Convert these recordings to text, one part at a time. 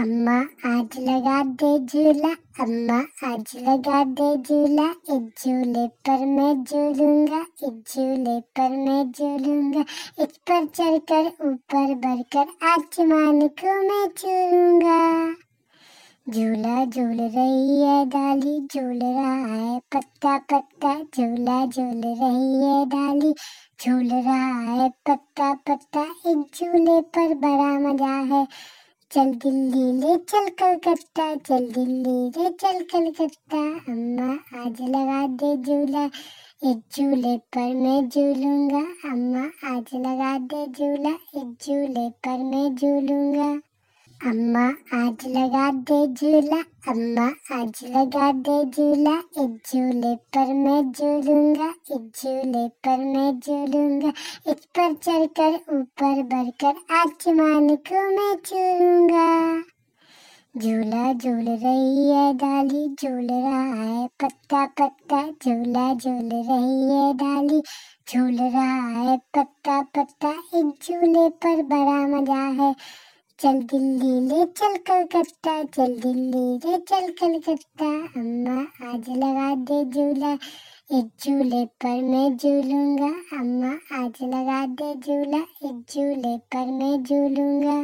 अम्मा आज लगा दे झूला अम्मा आज लगा दे झूला इस झूले पर मैं झूलूंगा इस झूले पर मैं झूलूंगा इस पर चढ़कर ऊपर बढ़कर आसमान को मैं झूलूंगा झूला झूल रही है डाली झूल रहा है पत्ता पत्ता झूला झूल रही है डाली झूल रहा है पत्ता पत्ता इस झूले पर बड़ा मजा है चल दिल्ली ले चल कलकत्ता चल दिल्ली ले चल कलकत्ता अम्मा आज लगा दे झूला एक झूले पर मैं झूलूंगा अम्मा आज लगा दे झूला एक झूले पर मैं झूलूंगा अम्मा आज लगा दे झूला अम्मा आज लगा दे झूला इस झूले पर मैं झूलूंगा इस झूले पर मैं झूलूंगा इस पर चढ़कर ऊपर बढ़कर आसमान को मैं झूलूंगा झूला झूल रही है डाली झूल रहा है पत्ता पत्ता झूला झूल रही है डाली झूल रहा है पत्ता पत्ता इस झूले पर बड़ा मजा है चल दिल्ली ले चल कलकत्ता चल दिल्ली ले चल कलकत्ता अम्मा आज लगा दे झूला इस झूले पर मैं झूलूंगा अम्मा आज लगा दे झूला इस झूले पर मैं झूलूंगा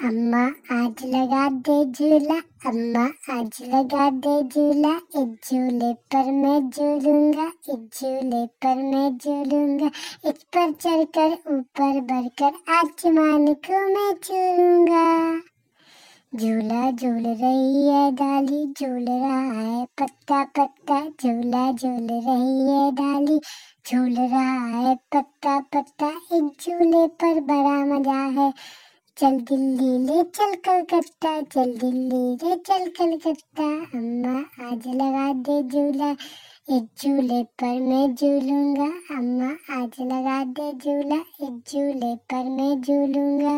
अम्मा आज लगा दे झूला अम्मा आज लगा दे झूला इस झूले पर मैं झूलूंगा इस झूले पर मैं झूलूंगा इस पर चढ़कर ऊपर बढ़कर आसमान को मैं झूलूंगा झूला झूल रही है डाली झूल रहा है पत्ता पत्ता झूला झूल रही है डाली झूल रहा है पत्ता पत्ता इस झूले पर बड़ा मजा है चल दिल्ली ले चल कलकत्ता चल दिल्ली ले चल कलकत्ता अम्मा आज लगा दे झूला इस झूले पर मैं झूलूंगा अम्मा आज लगा दे झूला एक झूले पर मैं झूलूंगा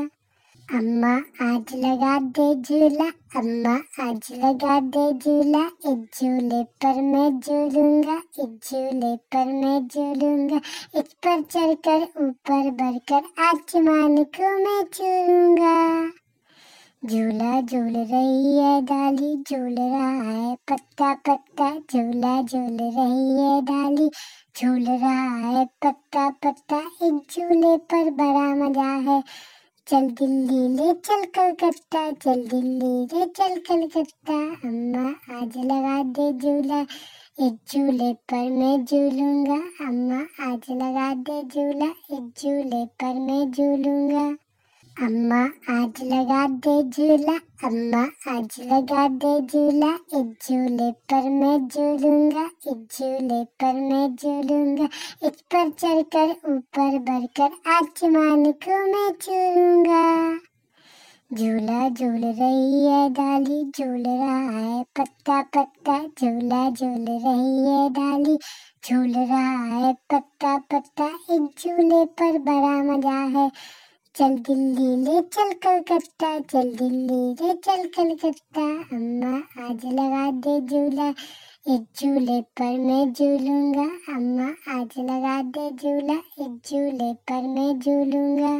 अम्मा आज लगा दे झूला अम्मा आज लगा दे झूला इस झूले पर मैं झूलूंगा इस झूले पर मैं झूलूंगा इस पर चढ़कर ऊपर बढ़कर आसमान को मैं झूलूंगा झूला झूल रही है डाली झूल रहा है पत्ता पत्ता झूला झूल रही है डाली झूल रहा है पत्ता पत्ता इस झूले पर बड़ा मजा है चल दिल्ली ले चल कलकत्ता चल दिल्ली ले चल कलकत्ता अम्मा आज लगा दे झूला एक झूले पर मैं झूलूंगा अम्मा आज लगा दे झूला एक झूले पर मैं झूलूंगा अम्मा आज लगा दे झूला अम्मा आज लगा दे झूला इस झूले पर मैं झूलूंगा इस झूले पर मैं झूलूंगा इस पर चढ़कर ऊपर बढ़कर आसमान को मैं झूलूंगा झूला झूल रही है डाली झूल रहा है पत्ता पत्ता झूला झूल रही है डाली झूल रहा है पत्ता पत्ता इस झूले पर बड़ा मजा है चल दिल्ली ले चल कलकत्ता चल दिल्ली ले चल कलकत्ता अम्मा आज लगा दे झूला एक झूले पर मैं झूलूंगा अम्मा आज लगा दे झूला एक झूले पर मैं झूलूंगा